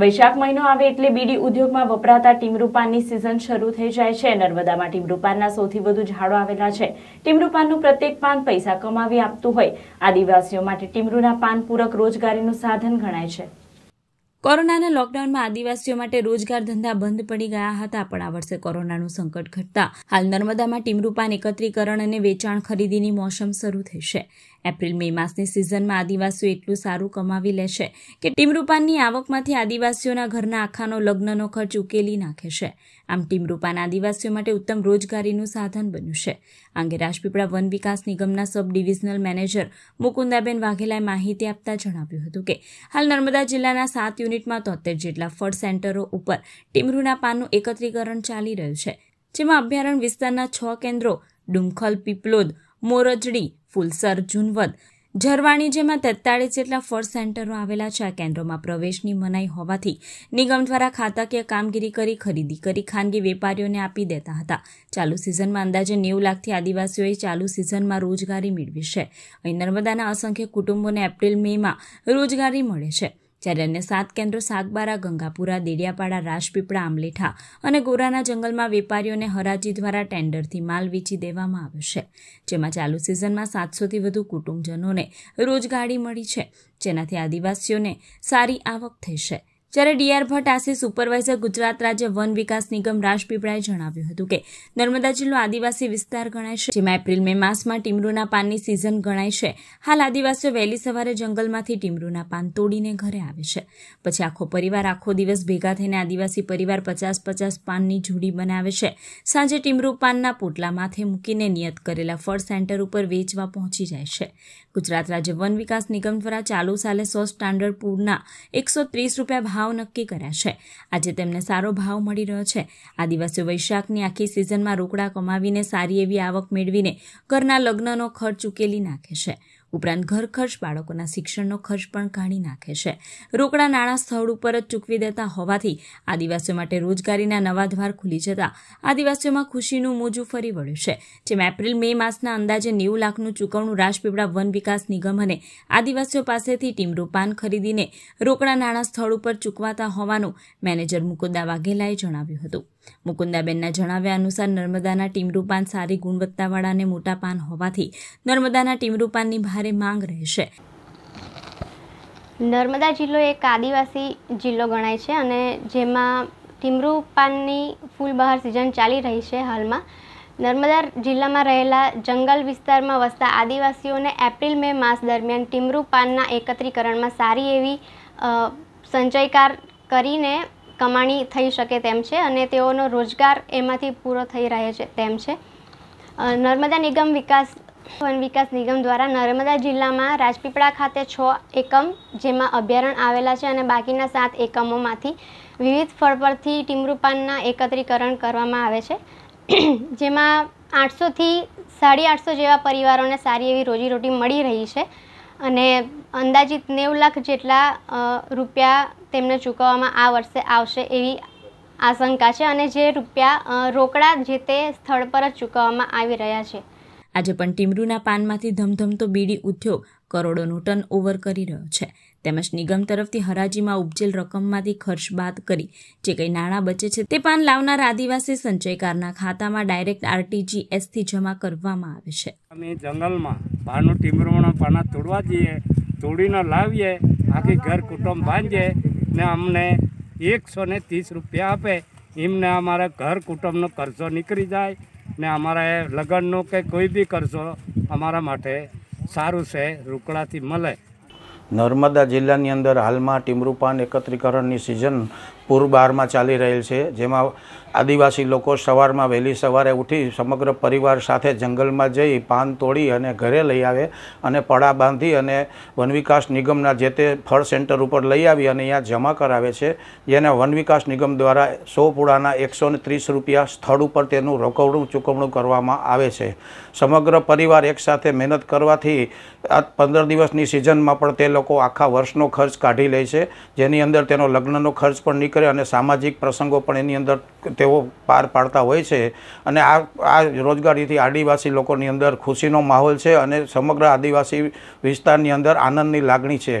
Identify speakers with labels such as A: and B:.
A: વૈશાખ મહિનો આવે એટલે બીડી ઉદ્યોગમાં વપરાતા ટીમરૂપાનની સિઝન શરૂ થઈ જાય છે નર્મદામાં ટીમરૂપાનના સૌથી વધુ ઝાડો આવેલા છે ટીમરૂપાનનું પ્રત્યેક પાન પૈસા કમાવી આપતું હોય આદિવાસીઓ માટે ટીમરૂના પાન પૂરક રોજગારીનું સાધન ગણાય છે કોરોનાના લોકડાઉનમાં આદિવાસીઓ માટે રોજગાર ધંધા બંધ પડી ગયા હતા પણ આ વર્ષે કોરોનાનું સંકટ ઘટતા હાલ નર્મદામાં ટીમરૂપાન એકત્રીકરણ અને વેચાણ ખરીદીની મોસમ શરૂ થઈ છે એપ્રિલ મે માસની સિઝનમાં આદિવાસીઓ એટલું સારું કમાવી લેશે કે ટીમરૂપાની આવકમાંથી આદિવાસીઓના ઘરના આખાનો લગ્નનો ખર્ચ ઉકેલી નાખે છે આમ ટીમરૂપાન આદિવાસીઓ માટે ઉત્તમ રોજગારીનું સાધન બન્યું છે આ અંગે રાજપીપળા વન વિકાસ નિગમના સબ ડિવિઝનલ મેનેજર મુકુંદાબેન વાઘેલાએ માહિતી આપતા જણાવ્યું હતું કે હાલ નર્મદા જિલ્લાના સાત યુનિટમાં તોતેર જેટલા ફળ સેન્ટરો ઉપર ટીમરૂના પાનનું એકત્રીકરણ ચાલી રહ્યું છે જેમાં અભયારણ્ય વિસ્તારના છ કેન્દ્રો ડુમખલ પીપલોદ મોરજડી ફુલસર જુનવદ ઝરવાણી જેમાં તેતાળીસ જેટલા ફળ સેન્ટરો આવેલા છે આ કેન્દ્રોમાં પ્રવેશની મનાઈ હોવાથી નિગમ દ્વારા ખાતાકીય કામગીરી કરી ખરીદી કરી ખાનગી વેપારીઓને આપી દેતા હતા ચાલુ સિઝનમાં અંદાજે નેવું લાખથી આદિવાસીઓએ ચાલુ સિઝનમાં રોજગારી મેળવી છે અહીં નર્મદાના અસંખ્ય કુટુંબોને એપ્રિલ મેમાં રોજગારી મળે છે જ્યારે અન્ય સાત કેન્દ્રો સાગબારા ગંગાપુરા દેડિયાપાડા રાજપીપળા આમલેઠા અને ગોરાના જંગલમાં વેપારીઓને હરાજી દ્વારા ટેન્ડરથી માલ વેચી દેવામાં આવ્યો છે જેમાં ચાલુ સિઝનમાં સાતસોથી વધુ કુટુંબજનોને રોજગારી મળી છે જેનાથી આદિવાસીઓને સારી આવક થઈ છે જ્યારે D R Bhatt asst supervisor Gujarat રાજ્ય વન વિકાસ નિગમ રાજપીપળાએ જણાવ્યું હતું કે નર્મદા જિલ્લો આદિવાસી વિસ્તાર ગણાય છે જેમાં એપ્રિલ મે માસમાં ટીમરૂના પાનની સિઝન ગણાય છે હાલ આદિવાસીઓ વહેલી સવારે જંગલમાંથી ટીમરૂના પાન તોડીને ઘરે આવે છે પછી આખો પરિવાર આખો દિવસ ભેગા થઈને આદિવાસી પરિવાર પચાસ પચાસ પાનની જોડી બનાવે છે સાંજે ટીમરૂ પાનના પોટલા માથે મૂકીને નિયત કરેલા ફળ સેન્ટર ઉપર વેચવા પહોંચી જાય છે ગુજરાત રાજ્ય વન વિકાસ નિગમ દ્વારા ચાલુ સાલે સો સ્ટાન્ડર્ડ પૂરના એકસો ત્રીસ રૂપિયા ભાવ નક્કી કર્યા છે આજે તેમને સારો ભાવ મળી રહ્યો છે આદિવાસીઓ વૈશાખની આખી સિઝનમાં રોકડા કમાવીને સારી એવી આવક મેળવીને ઘરના લગ્નનો ખર્ચ ઉકેલી નાખે છે ઉપરાંત ઘર ખર્ચ બાળકોના શિક્ષણનો ખર્ચ પણ કાઢી નાખે છે રોકડા નાણાં સ્થળ ઉપર જ ચૂકવી દેતા હોવાથી આદિવાસીઓ માટે રોજગારીના નવા દ્વાર ખુલી જતા આદિવાસીઓમાં ખુશીનું મોજું ફરી વળ્યું છે જેમ એપ્રિલ મે માસના અંદાજે નેવું લાખનું ચૂકવણું રાજપીપળા વન વિકાસ નિગમ અને આદિવાસીઓ પાસેથી ટીમરું પાન ખરીદીને રોકડા નાણાં સ્થળ ઉપર ચૂકવાતા હોવાનું મેનેજર મુકુદા વાઘેલાએ જણાવ્યું હતું મુકુંદાબેનના જણાવ્યા અનુસાર નર્મદાના ટીમરૂપાન સારી ગુણવત્તાવાળા અને મોટા પાન હોવાથી નર્મદાના ટીમરૂપાનની ભારે માંગ રહેશે
B: નર્મદા જિલ્લો એક આદિવાસી જિલ્લો ગણાય છે અને જેમાં ટીમરૂ પાનની બહાર સિઝન ચાલી રહી છે હાલમાં નર્મદા જિલ્લામાં રહેલા જંગલ વિસ્તારમાં વસતા આદિવાસીઓને એપ્રિલ મે માસ દરમિયાન ટીમરૂ પાનના એકત્રીકરણમાં સારી એવી સંચયકાર કરીને કમાણી થઈ શકે તેમ છે અને તેઓનો રોજગાર એમાંથી પૂરો થઈ રહે છે તેમ છે નર્મદા નિગમ વિકાસ વન વિકાસ નિગમ દ્વારા નર્મદા જિલ્લામાં રાજપીપળા ખાતે છ એકમ જેમાં અભયારણ્ય આવેલા છે અને બાકીના સાત એકમોમાંથી વિવિધ ફળ પરથી ટીમરૂપાનના એકત્રીકરણ કરવામાં આવે છે જેમાં આઠસોથી સાડી આઠસો જેવા પરિવારોને સારી એવી રોજીરોટી મળી રહી છે અને અંદાજિત નેવું લાખ જેટલા રૂપિયા તેમને ચૂકવવામાં આ વર્ષે આવશે એવી આશંકા છે અને જે રૂપિયા રોકડા જે તે સ્થળ પર જ ચૂકવવામાં આવી રહ્યા છે
A: આજે પણ ટીમરૂના પાનમાંથી ધમધમતો બીડી ઉદ્યોગ કરોડોનું ટર્ન ઓવર કરી રહ્યો છે તેમજ નિગમ તરફથી હરાજીમાં ઉપજેલ રકમમાંથી ખર્ચ બાદ કરી જે કંઈ નાણાં બચે છે તે પાન લાવનાર આદિવાસી સંચયકારના ખાતામાં ડાયરેક્ટ આરટીજીએસથી જમા કરવામાં આવે છે
C: અમે જંગલમાં બહારનું ટીમરૂના પાના તોડવા જઈએ તોડીને લાવીએ આખી ઘર કુટુંબ બાંધીએ ને અમને એકસો ને ત્રીસ રૂપિયા આપે એમને અમારા ઘર કુટુંબનો કરજો નીકળી જાય ને અમારા લગ્નનો કે કોઈ બી કરજો અમારા માટે સારું છે રોકડાથી મળે નર્મદા જિલ્લાની અંદર હાલમાં ટીમરૂપાન એકત્રીકરણની સિઝન પૂરબારમાં ચાલી રહેલ છે જેમાં આદિવાસી લોકો સવારમાં વહેલી સવારે ઉઠી સમગ્ર પરિવાર સાથે જંગલમાં જઈ પાન તોડી અને ઘરે લઈ આવે અને પડા બાંધી અને વન વિકાસ નિગમના જે તે ફળ સેન્ટર ઉપર લઈ આવી અને અહીંયા જમા કરાવે છે જેને વન વિકાસ નિગમ દ્વારા સો પૂળાના એકસો ત્રીસ રૂપિયા સ્થળ ઉપર તેનું રોકવણું ચૂકવણું કરવામાં આવે છે સમગ્ર પરિવાર એકસાથે મહેનત કરવાથી આ પંદર દિવસની સિઝનમાં પણ તે લોકો આખા વર્ષનો ખર્ચ કાઢી લે છે જેની અંદર તેનો લગ્નનો ખર્ચ પણ નીકળે કરે અને સામાજિક પ્રસંગો પણ એની અંદર તેઓ પાર પાડતા હોય છે અને આ આ રોજગારીથી આદિવાસી લોકોની અંદર ખુશીનો માહોલ છે અને સમગ્ર આદિવાસી વિસ્તારની અંદર આનંદની લાગણી છે